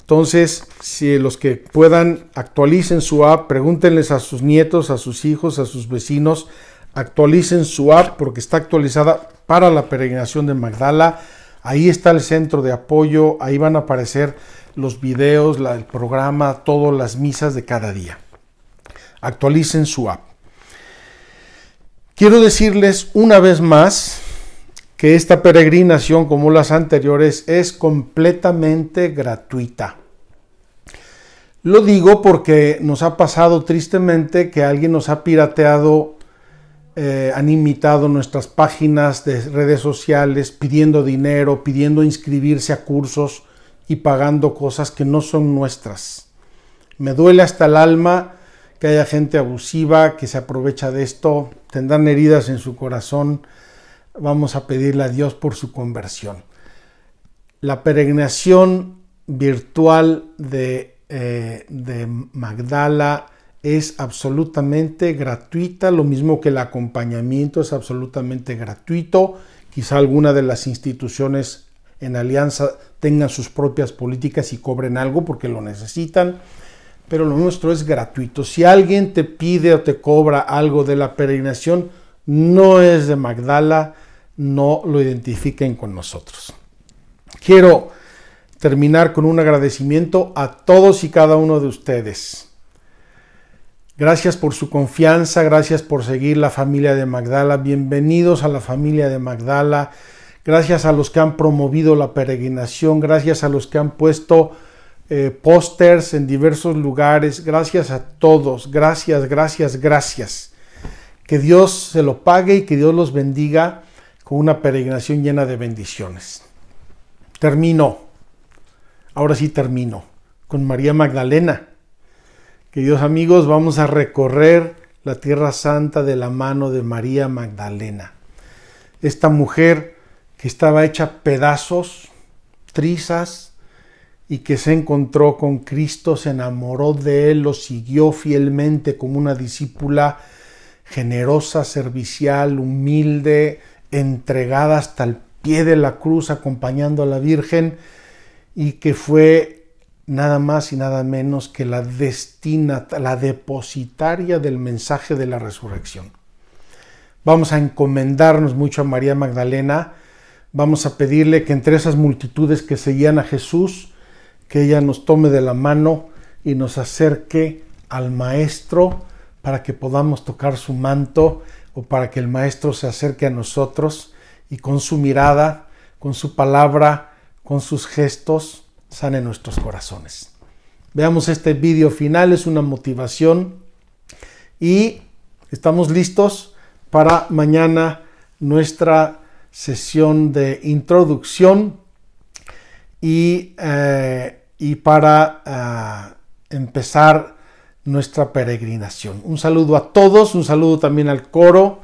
Entonces, si los que puedan actualicen su app, pregúntenles a sus nietos, a sus hijos, a sus vecinos, actualicen su app porque está actualizada para la peregrinación de Magdala. Ahí está el centro de apoyo, ahí van a aparecer los videos, el programa, todas las misas de cada día. Actualicen su app. Quiero decirles una vez más que esta peregrinación, como las anteriores, es completamente gratuita. Lo digo porque nos ha pasado tristemente que alguien nos ha pirateado, eh, han imitado nuestras páginas de redes sociales pidiendo dinero, pidiendo inscribirse a cursos y pagando cosas que no son nuestras. Me duele hasta el alma que haya gente abusiva que se aprovecha de esto, tendrán heridas en su corazón. Vamos a pedirle a Dios por su conversión. La peregrinación virtual de, eh, de Magdala es absolutamente gratuita, lo mismo que el acompañamiento es absolutamente gratuito. Quizá alguna de las instituciones en alianza tengan sus propias políticas y cobren algo porque lo necesitan pero lo nuestro es gratuito. Si alguien te pide o te cobra algo de la peregrinación, no es de Magdala, no lo identifiquen con nosotros. Quiero terminar con un agradecimiento a todos y cada uno de ustedes. Gracias por su confianza, gracias por seguir la familia de Magdala, bienvenidos a la familia de Magdala, gracias a los que han promovido la peregrinación, gracias a los que han puesto eh, pósters en diversos lugares. Gracias a todos. Gracias, gracias, gracias. Que Dios se lo pague y que Dios los bendiga con una peregrinación llena de bendiciones. Termino. Ahora sí termino con María Magdalena. Queridos amigos, vamos a recorrer la Tierra Santa de la mano de María Magdalena. Esta mujer que estaba hecha pedazos, trizas, y que se encontró con Cristo, se enamoró de él, lo siguió fielmente como una discípula generosa, servicial, humilde, entregada hasta el pie de la cruz acompañando a la Virgen y que fue nada más y nada menos que la destina, la depositaria del mensaje de la resurrección. Vamos a encomendarnos mucho a María Magdalena, vamos a pedirle que entre esas multitudes que seguían a Jesús, que ella nos tome de la mano y nos acerque al Maestro para que podamos tocar su manto o para que el Maestro se acerque a nosotros y con su mirada, con su palabra, con sus gestos, sane nuestros corazones. Veamos este vídeo final, es una motivación y estamos listos para mañana nuestra sesión de introducción eh, y, para eh, empezar nuestra peregrinación. Un saludo a todos, un saludo también al coro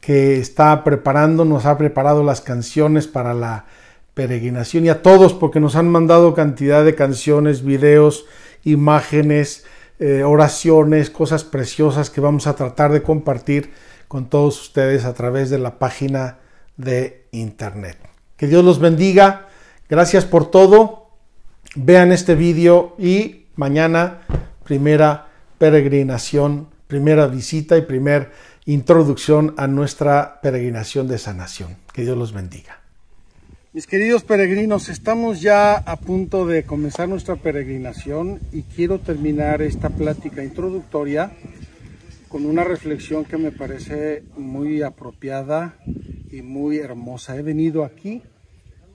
que está preparando, nos ha preparado las canciones para la peregrinación y a todos porque nos han mandado cantidad de canciones, videos, imágenes, eh, oraciones, cosas preciosas que vamos a tratar de compartir con todos ustedes a través de la página de internet. Que Dios los bendiga Gracias por todo. Vean este vídeo y mañana primera peregrinación, primera visita y primera introducción a nuestra peregrinación de sanación. Que Dios los bendiga. Mis queridos peregrinos, estamos ya a punto de comenzar nuestra peregrinación y quiero terminar esta plática introductoria con una reflexión que me parece muy apropiada y muy hermosa. He venido aquí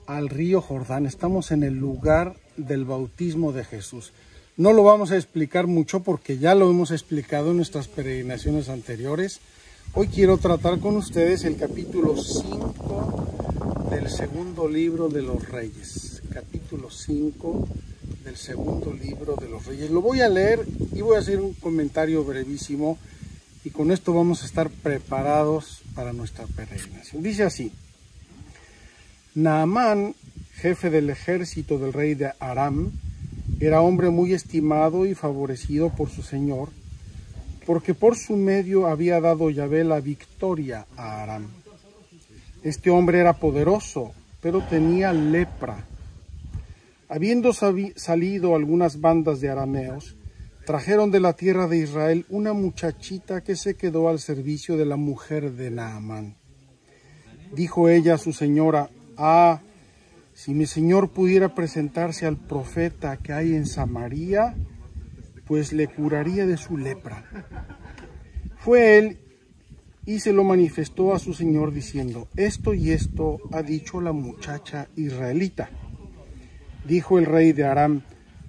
al río Jordán. Estamos en el lugar del bautismo de Jesús. No lo vamos a explicar mucho porque ya lo hemos explicado en nuestras peregrinaciones anteriores. Hoy quiero tratar con ustedes el capítulo 5 del segundo libro de los reyes. Capítulo 5 del segundo libro de los reyes. Lo voy a leer y voy a hacer un comentario brevísimo y con esto vamos a estar preparados para nuestra peregrinación. Dice así. Naamán, jefe del ejército del rey de Aram, era hombre muy estimado y favorecido por su señor, porque por su medio había dado Yahvé la victoria a Aram. Este hombre era poderoso, pero tenía lepra. Habiendo salido algunas bandas de arameos, trajeron de la tierra de Israel una muchachita que se quedó al servicio de la mujer de Naamán. Dijo ella a su señora, Ah, si mi Señor pudiera presentarse al profeta que hay en Samaria, pues le curaría de su lepra. Fue él y se lo manifestó a su Señor diciendo, esto y esto ha dicho la muchacha israelita. Dijo el rey de Aram,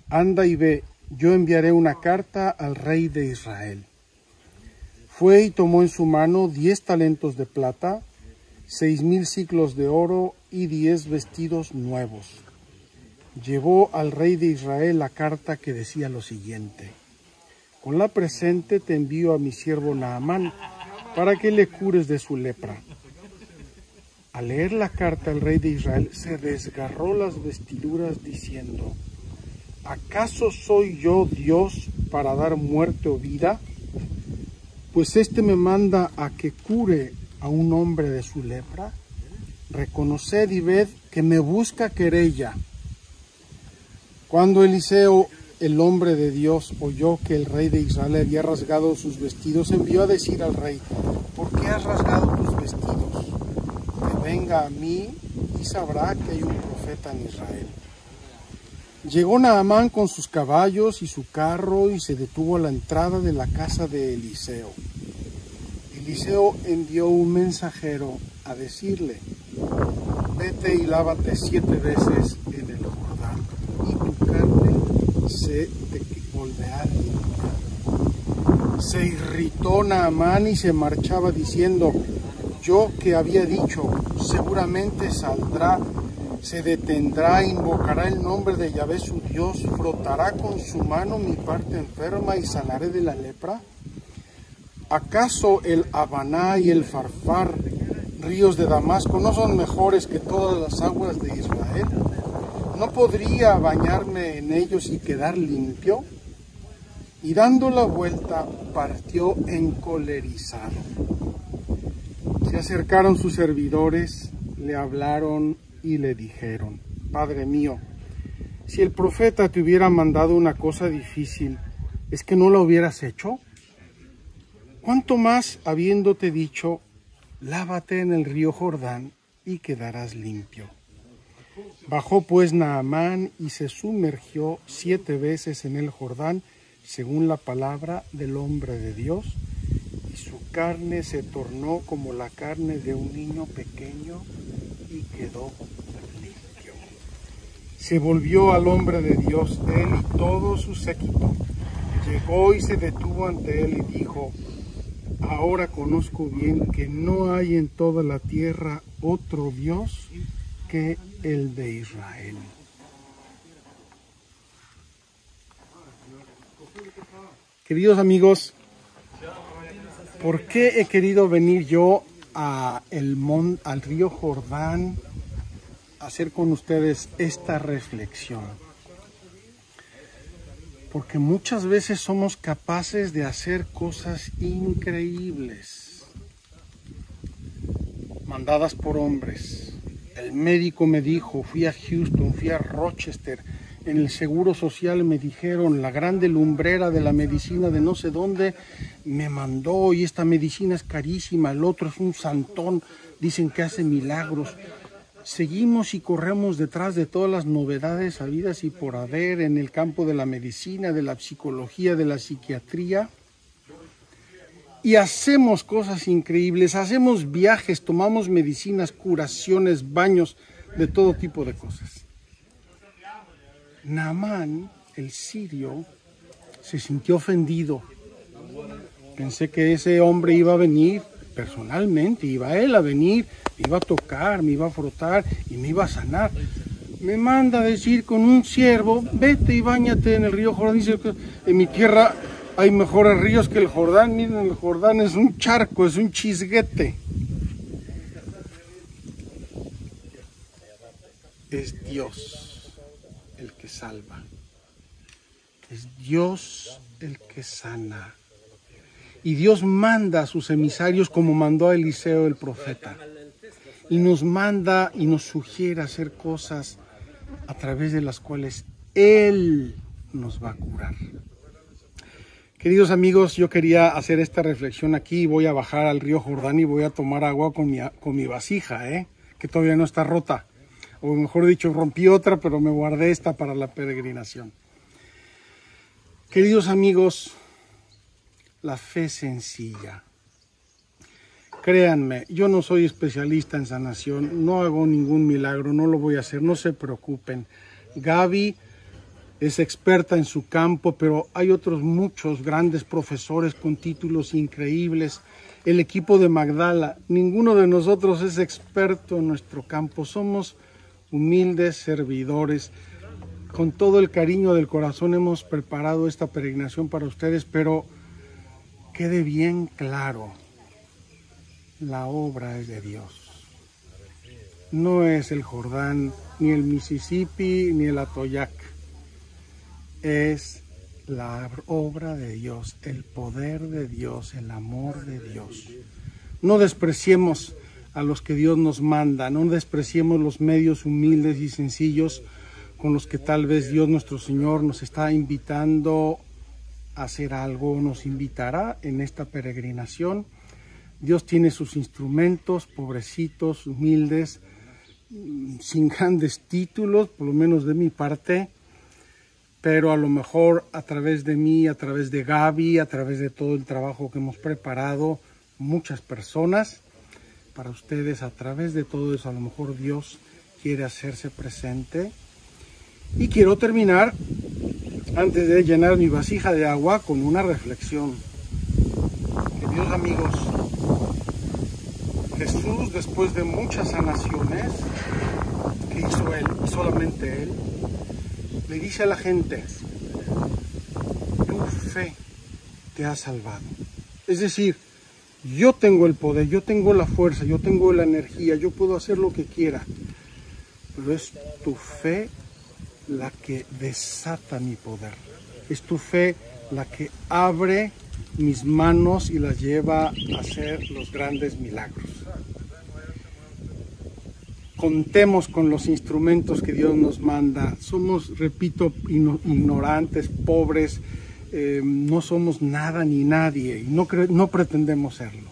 anda y ve, yo enviaré una carta al rey de Israel. Fue y tomó en su mano diez talentos de plata, seis mil ciclos de oro y diez vestidos nuevos. Llevó al rey de Israel la carta que decía lo siguiente. Con la presente te envío a mi siervo Naamán para que le cures de su lepra. Al leer la carta el rey de Israel se desgarró las vestiduras diciendo, ¿acaso soy yo Dios para dar muerte o vida? Pues éste me manda a que cure a un hombre de su lepra. Reconoced y ved que me busca querella. Cuando Eliseo, el hombre de Dios, oyó que el rey de Israel había rasgado sus vestidos, envió a decir al rey, ¿por qué has rasgado tus vestidos? Que venga a mí y sabrá que hay un profeta en Israel. Llegó Naamán con sus caballos y su carro y se detuvo a la entrada de la casa de Eliseo. Eliseo envió un mensajero a decirle, vete y lávate siete veces en el Jordán y tu carne se te volverá Se irritó Naamán y se marchaba diciendo, yo que había dicho, seguramente saldrá, se detendrá, invocará el nombre de Yahvé su Dios, frotará con su mano mi parte enferma y sanaré de la lepra. ¿Acaso el Habaná y el Farfar ríos de Damasco no son mejores que todas las aguas de Israel? ¿No podría bañarme en ellos y quedar limpio? Y dando la vuelta, partió encolerizado. Se acercaron sus servidores, le hablaron y le dijeron, Padre mío, si el profeta te hubiera mandado una cosa difícil, ¿es que no la hubieras hecho? ¿Cuánto más habiéndote dicho, lávate en el río Jordán y quedarás limpio. Bajó pues Naamán y se sumergió siete veces en el Jordán, según la palabra del hombre de Dios, y su carne se tornó como la carne de un niño pequeño y quedó limpio. Se volvió al hombre de Dios él y todo su séquito. Llegó y se detuvo ante él y dijo, ahora conozco bien que no hay en toda la tierra otro Dios que el de Israel. Queridos amigos, ¿por qué he querido venir yo al río Jordán a hacer con ustedes esta reflexión? Porque muchas veces somos capaces de hacer cosas increíbles, mandadas por hombres. El médico me dijo, fui a Houston, fui a Rochester, en el Seguro Social me dijeron, la grande lumbrera de la medicina de no sé dónde me mandó y esta medicina es carísima, el otro es un santón, dicen que hace milagros. Seguimos y corremos detrás de todas las novedades habidas y por haber en el campo de la medicina, de la psicología, de la psiquiatría. Y hacemos cosas increíbles, hacemos viajes, tomamos medicinas, curaciones, baños, de todo tipo de cosas. Namán, el sirio, se sintió ofendido. Pensé que ese hombre iba a venir personalmente, iba él a venir me iba a tocar, me iba a frotar y me iba a sanar. Me manda a decir con un siervo, vete y bañate en el río Jordán. Dice, en mi tierra hay mejores ríos que el Jordán. Miren, el Jordán es un charco, es un chisguete. Es Dios el que salva. Es Dios el que sana. Y Dios manda a sus emisarios como mandó a Eliseo el profeta y nos manda y nos sugiere hacer cosas a través de las cuales Él nos va a curar. Queridos amigos, yo quería hacer esta reflexión aquí. Voy a bajar al río Jordán y voy a tomar agua con mi, vasija, ¿eh? que todavía no está rota. O mejor dicho, rompí otra, pero me guardé esta para la peregrinación. Queridos amigos, la fe sencilla Créanme, yo no soy especialista en sanación, no hago ningún milagro, no lo voy a hacer, no se preocupen. Gaby es experta en su campo, pero hay otros muchos grandes profesores con títulos increíbles. El equipo de Magdala, ninguno de nosotros es experto en nuestro campo, somos humildes servidores. Con todo el cariño del corazón hemos preparado esta peregrinación para ustedes, pero quede bien claro la obra es de Dios. No es el Jordán, ni el Mississippi, ni el Atoyac. Es la obra de Dios, el poder de Dios, el amor de Dios. No despreciemos a los que Dios nos manda, no despreciemos los medios humildes y sencillos con los que tal vez Dios nuestro Señor nos está invitando a hacer algo, nos invitará en esta peregrinación. Dios tiene sus instrumentos, pobrecitos, humildes, sin grandes títulos, por lo menos de mi parte, pero a lo mejor a través de mí, a través de Gaby, a través de todo el trabajo que hemos preparado, muchas personas, para ustedes, a través de todo eso, a lo mejor Dios quiere hacerse presente. Y quiero terminar, antes de llenar mi vasija de agua, con una reflexión. Queridos amigos, Jesús, después de muchas sanaciones que hizo él, solamente él, le dice a la gente, tu fe te ha salvado. Es decir, yo tengo el poder, yo tengo la fuerza, yo tengo la energía, yo puedo hacer lo que quiera, pero es tu fe la que desata mi poder. Es tu fe la que abre mis manos y las lleva a hacer los grandes milagros. Contemos con los instrumentos que Dios nos manda. Somos, repito, ignorantes, pobres, eh, no somos nada ni nadie y no, no pretendemos serlo.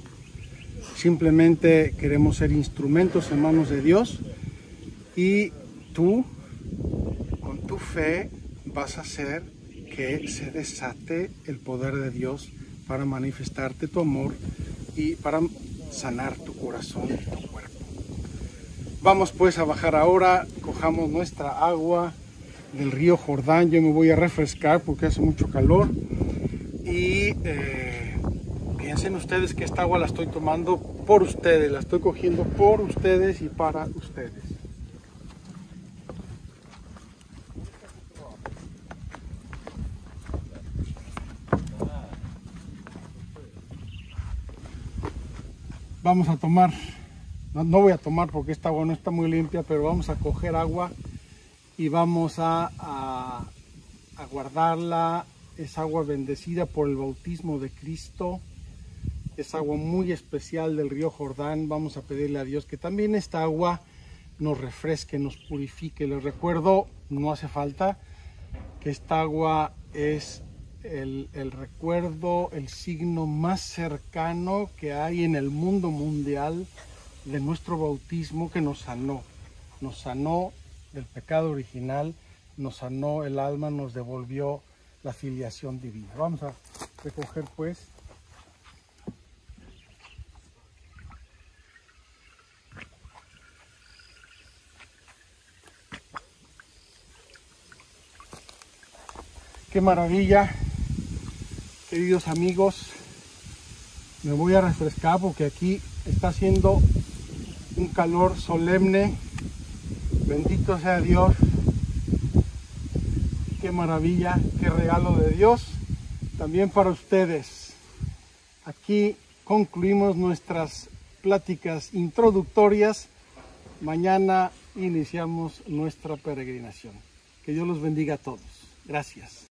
Simplemente queremos ser instrumentos en manos de Dios y tú, con tu fe, vas a hacer que se desate el poder de Dios para manifestarte tu amor y para sanar tu corazón y tu cuerpo. Vamos pues a bajar ahora, cojamos nuestra agua del río Jordán, yo me voy a refrescar porque hace mucho calor y eh, piensen ustedes que esta agua la estoy tomando por ustedes, la estoy cogiendo por ustedes y para ustedes. vamos a tomar, no, voy a tomar porque esta agua no está muy limpia, pero vamos a coger agua y vamos a, a guardarla. Es agua bendecida por el bautismo de Cristo. Es agua muy especial del río Jordán. Vamos a pedirle a Dios que también esta agua nos refresque, nos purifique. Les recuerdo, no hace falta, que esta agua es el, recuerdo, el signo más cercano que hay en el mundo mundial de nuestro bautismo que nos sanó. Nos sanó del pecado original, nos sanó el alma, nos devolvió la filiación divina. Vamos a recoger pues. Qué maravilla queridos amigos. Me voy a refrescar porque aquí está haciendo un calor solemne. Bendito sea Dios. Qué maravilla, qué regalo de Dios. También para ustedes. Aquí concluimos nuestras pláticas introductorias. Mañana iniciamos nuestra peregrinación. Que Dios los bendiga a todos. Gracias.